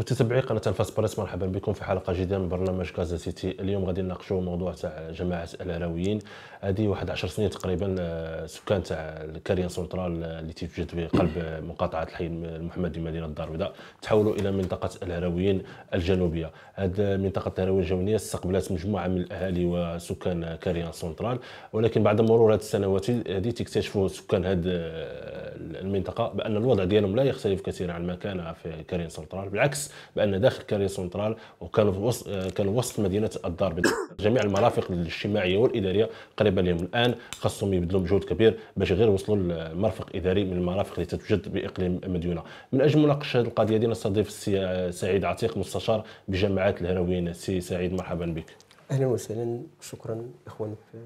متتبعي قناه بريس مرحبا بكم في حلقه جديده من برنامج كازا سيتي اليوم غادي نناقشوا موضوع تاع جماعه العلويين هذه واحد 10 سنين تقريبا آه، سكان تاع الكاريان سنترال آه، اللي تيتوجد بقلب آه، مقاطعه الحي المحمدي مدينه الدار البيضاء تحولوا الى منطقه العلويين الجنوبيه هذه منطقه العلويين الجنوبيه استقبلت مجموعه من الاهالي وسكان كاريان سنترال ولكن بعد مرور هذه السنوات هذه تكتشفوا سكان هذه المنطقه بان الوضع ديالهم لا يختلف كثيرا عن ما كان في كاريان سنترال بالعكس بان داخل كاري سنترال وكانوا في وسط آه، كانوا وسط مدينه الدار جميع المرافق الاجتماعيه والاداريه قريبه لهم الان خاصهم يبذلوا مجهود كبير باش غير وصلوا لمرفق اداري من المرافق اللي تتوجد باقليم مديونه من اجل مناقشه هذه القضيه ديالنا نستضيف السي آه، سعيد عتيق مستشار بجامعه الهروين سي سعيد مرحبا بك اهلا وسهلا شكرا اخوان في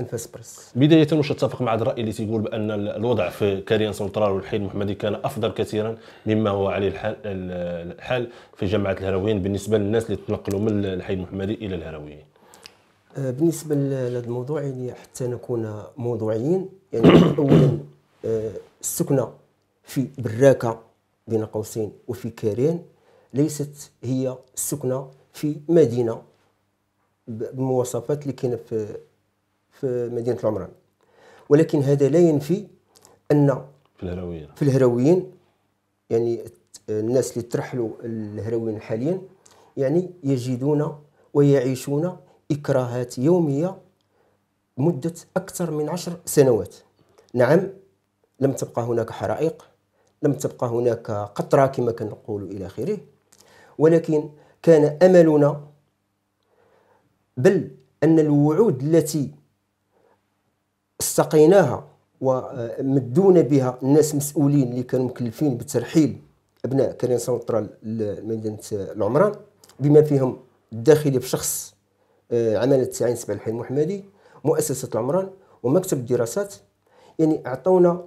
انفاس برس بدايه واش تتفق مع هذا الراي اللي تيقول بان الوضع في كاريان سنترال والحي المحمدي كان افضل كثيرا مما هو عليه الحال الحال في جامعه الهروين بالنسبه للناس اللي تنقلوا من الحي المحمدي الى الهرويين أه، بالنسبه لهذا الموضوع يعني حتى نكون موضوعيين يعني اولا أه، السكنه في براكه بين قوسين وفي كارين ليست هي السكنه في مدينه بالمواصفات اللي كاينه في في مدينه العمران ولكن هذا لا ينفي ان في الهرويين في الهرويين يعني الناس اللي ترحلوا الهرويين حاليا يعني يجدون ويعيشون إكراهات يومية مدة أكثر من عشر سنوات نعم لم تبقى هناك حرائق لم تبقى هناك قطرة كما كنقول إلى آخره ولكن كان أملنا بل أن الوعود التي استقيناها ومدونا بها الناس مسؤولين اللي كانوا مكلفين بترحيل أبناء كريم سونترال لمدينة العمران بما فيهم الداخلي بشخص آه، عمل التعيين سبع الحي المحمدي مؤسسة العمران ومكتب الدراسات يعني أعطونا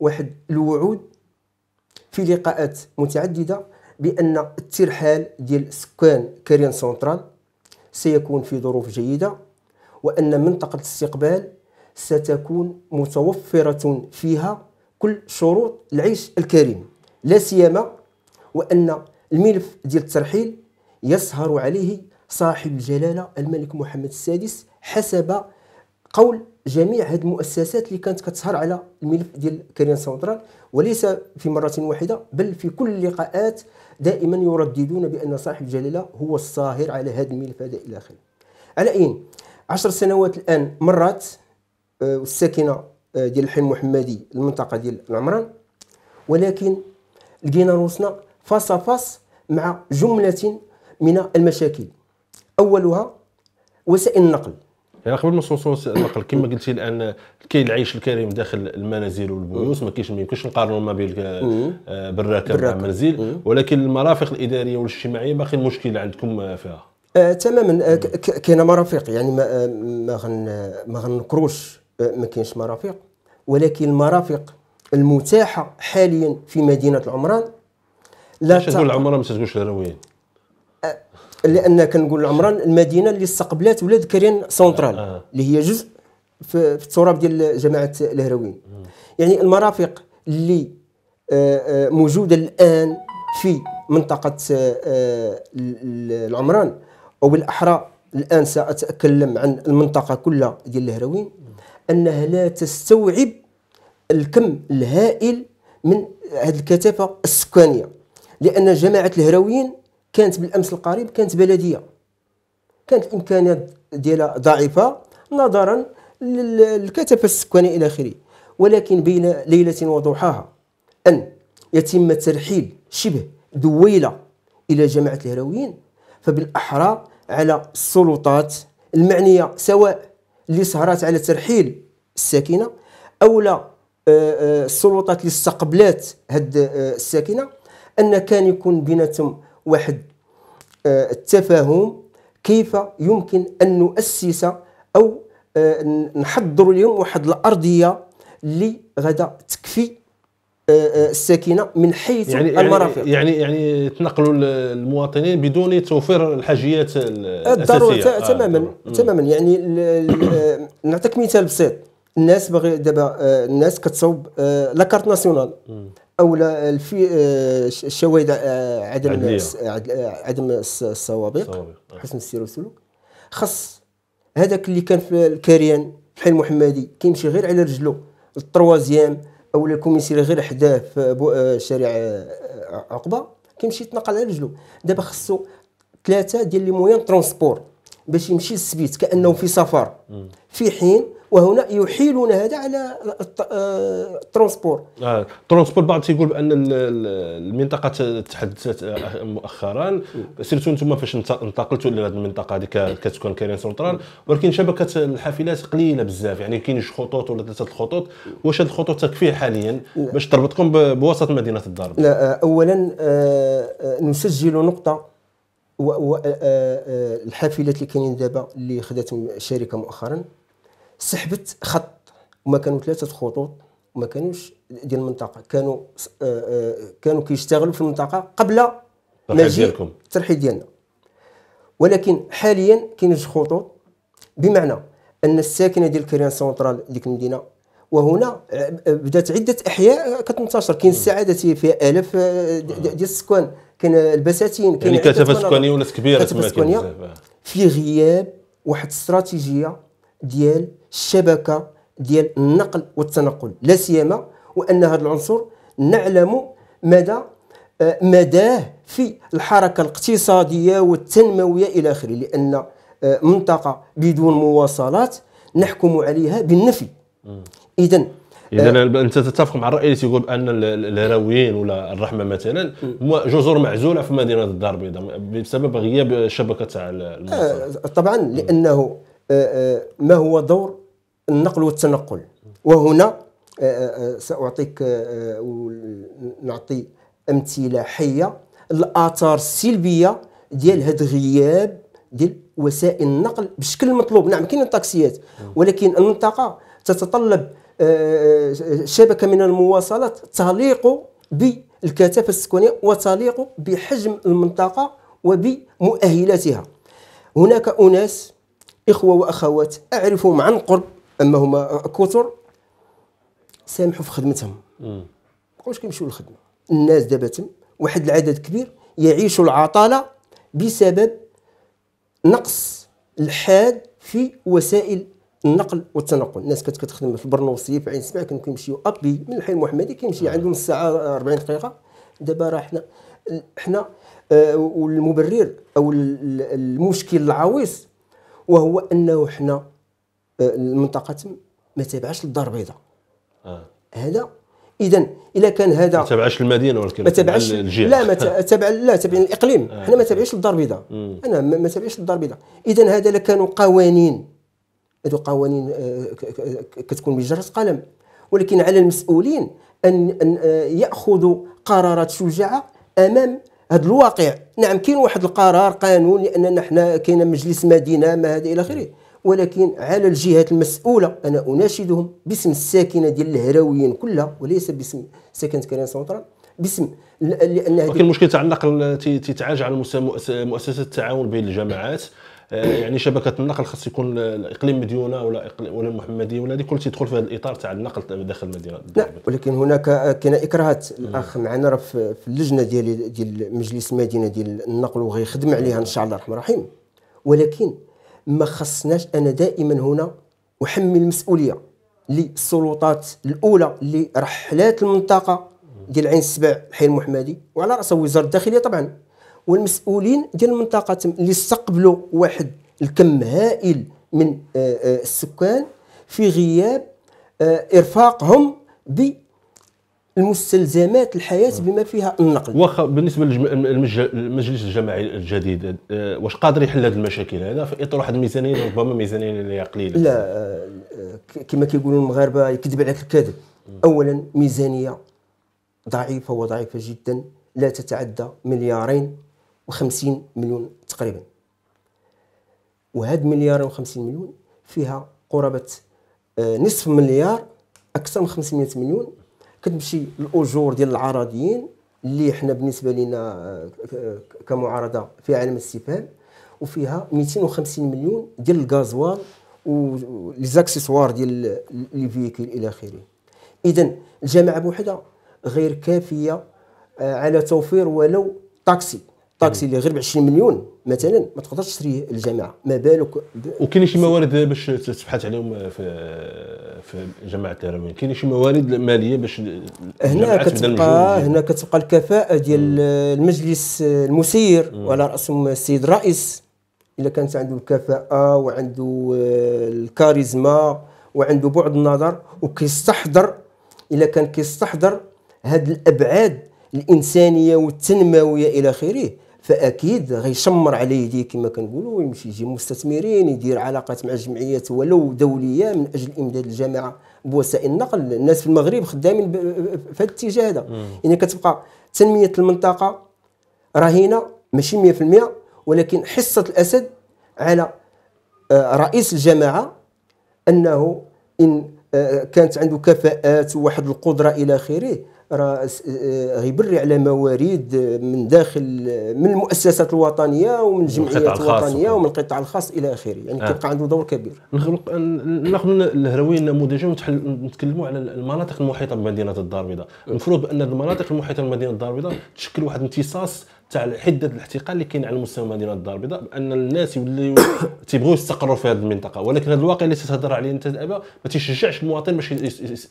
واحد الوعود في لقاءات متعددة بأن الترحال ديال سكان كريان سنترال سيكون في ظروف جيدة وأن منطقة الاستقبال ستكون متوفرة فيها كل شروط العيش الكريم لا سيما وأن الملف ديال الترحيل يسهر عليه صاحب الجلالة الملك محمد السادس حسب قول جميع هذه المؤسسات اللي كانت كتسهر على الملف ديال كريان سنترال وليس في مرة واحدة بل في كل اللقاءات دائما يرددون بأن صاحب الجلالة هو الساهر على هذا الملف هذا إلى آخره على أين عشر سنوات الآن مرات آه، والساكنه آه، ديال الحي المحمدي المنطقة ديال العمران ولكن لقينا روسنا فاس فاس مع جملة من المشاكل أولها وسائل النقل يعني قبل ما نوصلوا النقل كما قلتي الان كاين العيش الكريم داخل المنازل والبيوت ما كاينش ما يمكنش نقارنوا ما بين بالراكب مع ولكن المرافق الاداريه والاجتماعيه باقي المشكله عندكم فيها آه تماما آه، كاينه مرافق يعني ما آه، ما غن ما غنكروش آه، ما كاينش مرافق ولكن المرافق المتاحه حاليا في مدينه العمران لا تقول العمران ما تقولش الرويين لان كنقول العمران المدينه اللي استقبلت ولاد كرين سونترال آه. اللي هي جزء في, التراب ديال جماعه الهروين يعني المرافق اللي آه، آه، موجوده الان في منطقه العمران او بالاحرى الان ساتكلم عن المنطقه كلها ديال الهروين انها لا تستوعب الكم الهائل من هذه الكثافه السكانيه لان جماعه الهروين كانت بالامس القريب كانت بلديه كانت الامكانيات ديالها ضعيفه نظرا للكثافه السكانيه الى اخره ولكن بين ليله وضحاها ان يتم ترحيل شبه دويله الى جماعه الهراويين فبالاحرى على السلطات المعنيه سواء اللي سهرات على ترحيل الساكنه او لا آه، آه، السلطات اللي استقبلات هاد آه، الساكنه ان كان يكون بيناتهم واحد آه، التفاهم كيف يمكن أن نؤسس أو آه، نحضر اليوم واحد الأرضية اللي غدا تكفي آه، الساكنه من حيث يعني،, يعني المرافق يعني يعني تنقلوا المواطنين بدون توفير الحاجيات الاساسيه آه تماما آه تماما يعني نعطيك مثال بسيط الناس باغي دابا الناس كتصوب لاكارت ناسيونال او في آه، الشواهد آه، عدم عدم السوابق حسن طيب. السير والسلوك خص هذاك اللي كان في الكريان بحال المحمدي كيمشي غير على رجلو التروازيام او الكوميسير غير حداه في آه، شارع عقبه كيمشي يتنقل على رجلو دابا خصو ثلاثه ديال لي مويان ترونسبور باش يمشي للسبيت كانه في سفر في حين وهنا يحيلون هذا على الترونسبور آه، الترونسبور آه، بعض تيقول بان المنطقه تحدثت آه، مؤخرا سيرتو انتم فاش انتقلتوا لهذه المنطقه هذيك كتكون كارين سنترال ولكن شبكه الحافلات قليله بزاف يعني كاين شي خطوط ولا ثلاثه الخطوط واش هذه الخطوط تكفي حاليا باش تربطكم بوسط مدينه الدار لا اولا نسجل نقطه الحافلات اللي كاينين دابا اللي خدات شركه مؤخرا سحبت خط وما كانوا ثلاثه خطوط وما كانوش ديال المنطقه كانوا آه، آه، كانوا كيشتغلوا في المنطقه قبل مجيء الترحيل ديالنا ولكن حاليا كاين جوج خطوط بمعنى ان الساكنه ديال كريان سونترال ديك المدينه وهنا آه، بدات عده احياء كتنتشر كاين السعاده فيها الاف ديال السكان كاين البساتين يعني كاين يعني كثافه سكانيه وناس كبيره في غياب واحد الاستراتيجيه ديال الشبكه ديال النقل والتنقل لا سيما وان هذا العنصر نعلم مدى آه، مداه في الحركه الاقتصاديه والتنمويه الى اخره لان آه، منطقه بدون مواصلات نحكم عليها بالنفي اذا اذا آه انت تتفق مع الراي اللي تيقول بان الهراويين ولا الرحمه مثلا هما جزر معزوله في مدينه الدار البيضاء بسبب غياب شبكه تاع آه طبعا لانه آه، آه، ما هو دور النقل والتنقل وهنا آه، ساعطيك نعطي امثله حيه الاثار السلبيه ديال هذا الغياب ديال وسائل النقل بشكل مطلوب نعم كاين الطاكسيات ولكن المنطقه تتطلب شبكه من المواصلات تليق بالكثافه السكانيه وتليق بحجم المنطقه وبمؤهلاتها هناك اناس إخوة وأخوات أعرفهم عن قرب أما هما كثر سامحوا في خدمتهم ما بقاوش كيمشيو للخدمة الناس دابا تم واحد العدد كبير يعيشوا العطالة بسبب نقص الحاد في وسائل النقل والتنقل الناس كانت كتخدم في البرنوصيه في عين سمع كانوا كيمشيو ابي من الحي المحمدي كيمشي عنده نص ساعه 40 دقيقه دابا راه حنا حنا آه، والمبرر او المشكل العويص وهو انه حنا آه، المنطقه تم ما تابعش للدار البيضاء آه. هذا اذا اذا كان هذا ما تابعش المدينه ولكن ما تابعش لا ما تابع لا تابع الاقليم آه. ما تابعش للدار البيضاء انا ما تابعش للدار البيضاء اذا هذا لكانوا قوانين هذو قوانين آه، كتكون بجرة قلم ولكن على المسؤولين ان ان آه، ياخذوا قرارات شجاعه امام هذا الواقع نعم كاين واحد القرار قانون لاننا حنا كاين مجلس مدينه ما هذا الى اخره ولكن على الجهات المسؤوله انا اناشدهم باسم الساكنه ديال الهراويين كلها وليس باسم ساكنه كريم سونترال باسم لان ولكن المشكل تاع النقل تيتعالج على مؤسسه التعاون بين الجماعات آه، يعني شبكه النقل خاص يكون الاقليم مديونه ولا ولا المحمديه ولا هذه كل يدخل في هذا الاطار تاع النقل داخل المدينه لا ولكن هناك كان اكراهات الاخ معنا راه في اللجنه ديال ديال مجلس المدينه ديال النقل وغيخدم عليها ان شاء الله الرحمن الرحيم ولكن ما خصناش انا دائما هنا احمل المسؤوليه للسلطات الاولى اللي رحلات المنطقه ديال عين السبع حي المحمدي وعلى راسها وزاره الداخليه طبعا والمسؤولين ديال المنطقه اللي استقبلوا واحد الكم هائل من آه، آه، السكان في غياب آه، ارفاقهم بالمستلزمات الحياه بما فيها النقل واخا بالنسبه للمجلس الجماعي الجديد واش قادر يحل هذه المشاكل هذا في اطار واحد الميزانيه ربما ميزانيه اللي قليله لا كما كيقولوا المغاربه يكذب عليك الكذب اولا ميزانيه ضعيفه وضعيفه جدا لا تتعدى مليارين و50 مليون تقريبا وهاد مليار و50 مليون فيها قرابه آه، نصف مليار اكثر من 500 مليون كتمشي الاجور ديال العراضيين اللي حنا بالنسبه لنا آه، كمعارضه في عالم السيبان وفيها 250 مليون ديال الغازوال وليزاكسيسوار ديال لي فيكول الى اخره اذا الجامعه بوحدها غير كافيه آه، على توفير ولو طاكسي طاكسي اللي غير ب 20 مليون مثلا ما تقدرش تشريه الجامعه ما بالك وكاين شي موارد باش تبحث عليهم في في جامعه التهرمين كاين شي موارد ماليه باش هنا كتبقى هنا كتبقى الكفاءه ديال المجلس المسير وعلى راسهم السيد الرئيس الا كانت عنده الكفاءه وعنده آه، الكاريزما وعنده بعد النظر وكيستحضر الا كان كيستحضر هذه الابعاد الانسانيه والتنمويه الى اخره فاكيد غيشمر على يديه كما كنقولوا ويمشي يجيب مستثمرين يدير علاقات مع جمعيات ولو دوليه من اجل امداد الجماعه بوسائل النقل الناس في المغرب خدامين في هذا الاتجاه هذا يعني كتبقى تنميه المنطقه رهينه ماشي 100% ولكن حصه الاسد على آه، رئيس الجماعه انه ان آه، كانت عنده كفاءات وواحد القدره الى اخره راه آه، آه، غيبري على موارد من داخل من المؤسسات الوطنيه ومن الجمعيات الوطنيه ومن القطاع الخاص الى اخره يعني آه. كيبقى عنده دور كبير نخلق ناخذ الهروين نموذجا ونتكلموا على المناطق المحيطه بمدينه الدار البيضاء أه. المفروض بان المناطق المحيطه بمدينه الدار البيضاء تشكل واحد امتصاص تاع حده الاحتقان اللي كاين على مستوى مدينه الدار البيضاء بان الناس يوليو تيبغيو يستقروا في هذه المنطقه ولكن هذا الواقع اللي تتهضر عليه انت دابا ما تيشجعش المواطن باش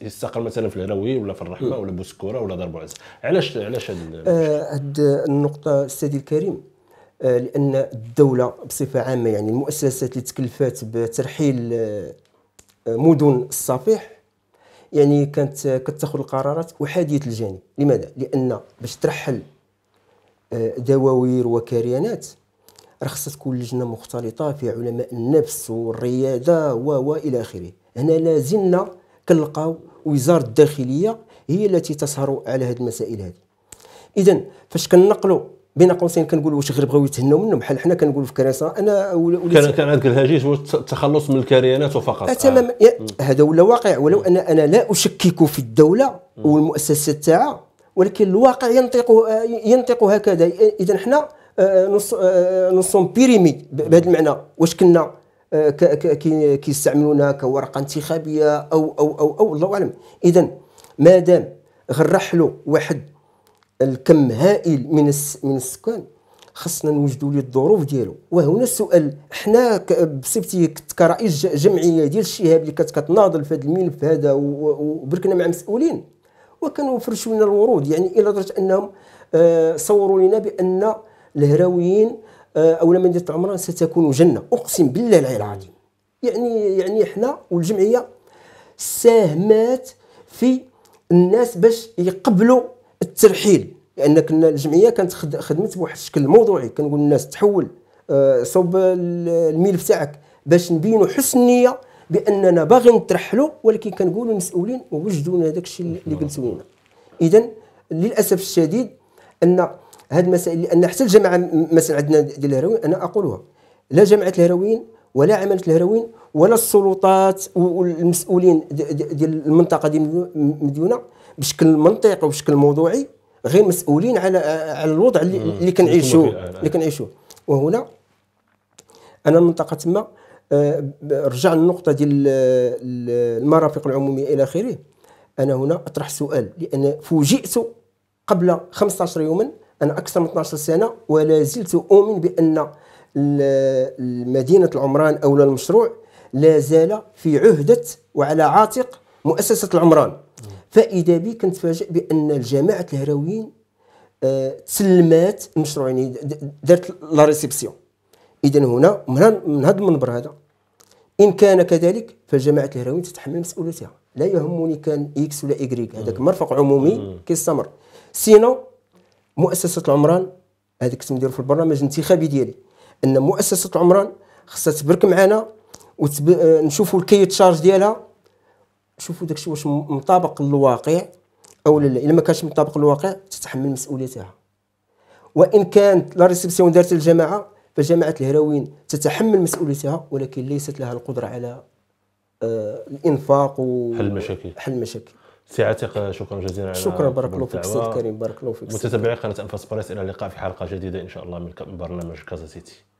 يستقر مثلا في العراوي ولا في الرحمه ولا بوسكوره ولا دار بوعز علاش علاش هذه آه، النقطه استاذي الكريم آه، لان الدوله بصفه عامه يعني المؤسسات اللي تكلفات بترحيل آه، مدن الصفيح يعني كانت كتاخذ القرارات احاديه الجانب لماذا لان باش ترحل دواوير وكريانات رخصة تكون لجنه مختلطه في علماء النفس والريادة و وإلى اخره هنا لازلنا كنلقاو وزاره الداخليه هي التي تسهر على هذه المسائل هذه اذا فاش كنقلوا بين قوسين كنقول واش غير بغاو يتهناو منهم بحال حنا كنقولوا في كراسه انا وليت كان كان هذاك الهجيج هو التخلص من الكريانات وفقط آه، تماما آه. هذا ولا واقع ولو ان انا لا اشكك في الدوله والمؤسسه تاعها ولكن الواقع ينطق ينطق هكذا اذا حنا آه، نص آه، بيريمي بهذا المعنى واش كنا آه، كيستعملونا كورقه انتخابيه او او او او الله اعلم اذا ما دام غنرحلوا واحد الكم هائل من من السكان خصنا نوجدوا ليه الظروف ديالو وهنا السؤال حنا بصفتي كرئيس جمعيه ديال الشهاب اللي كانت كتناضل في هذا الملف هذا وبركنا مع مسؤولين وكانوا فرشوا لنا الورود يعني الى درجه انهم آه، صوروا لنا بان الهراويين آه، او مدينه عمران ستكون جنه اقسم بالله العلي العظيم يعني يعني حنا والجمعيه ساهمات في الناس باش يقبلوا الترحيل لان كنا الجمعيه كانت خدمت بواحد الشكل موضوعي كنقول للناس تحول آه، صوب الملف تاعك باش نبينوا حسن النيه باننا باغي نترحلوا ولكن كنقولوا المسؤولين وجدوا لنا داك الشيء اللي قلتوا لنا اذا للاسف الشديد ان هذه المسائل لان حتى الجامعه مثلا عندنا ديال الهروين انا اقولها لا جامعه الهروين ولا عملة الهروين ولا السلطات والمسؤولين ديال المنطقه ديال مديونه بشكل منطقي وبشكل موضوعي غير مسؤولين على على الوضع اللي كنعيشوه اللي كنعيشوه وهنا انا المنطقه تما آه، رجع للنقطه ديال المرافق العموميه الى اخره انا هنا اطرح سؤال لان فوجئت قبل 15 يوما انا اكثر من 12 سنه ولا زلت اؤمن بان مدينه العمران او المشروع لا زال في عهده وعلى عاتق مؤسسه العمران فاذا بي كنتفاجئ بان الجماعه الهراويين آه، تسلمات المشروع يعني دارت لا ريسبسيون اذا هنا من هذا المنبر هذا إن كان كذلك فجماعه الهروية تتحمل مسؤوليتها لا يهمني كان إكس ولا إكريك هذاك مرفق عمومي كيستمر سينو مؤسسة العمران هذاك كنت نديرو في البرنامج الانتخابي ديالي أن مؤسسة العمران خصها تبرك معنا ونشوفوا آه، الكي تشارج ديالها شوفوا داكشي واش مطابق للواقع او لا الا ما كانش مطابق للواقع تتحمل مسؤوليتها وان كانت لا ريسبسيون دارت الجماعه فجماعة الهروين تتحمل مسؤوليتها ولكن ليست لها القدرة على آه، الانفاق وحل حل المشاكل حل المشاكل سي عتيق شكرا جزيلا على شكرا بارك الله فيك سيد كريم بارك الله فيك متتابعي قناه انفاس بريس الى اللقاء في حلقه جديده ان شاء الله من برنامج كازا سيتي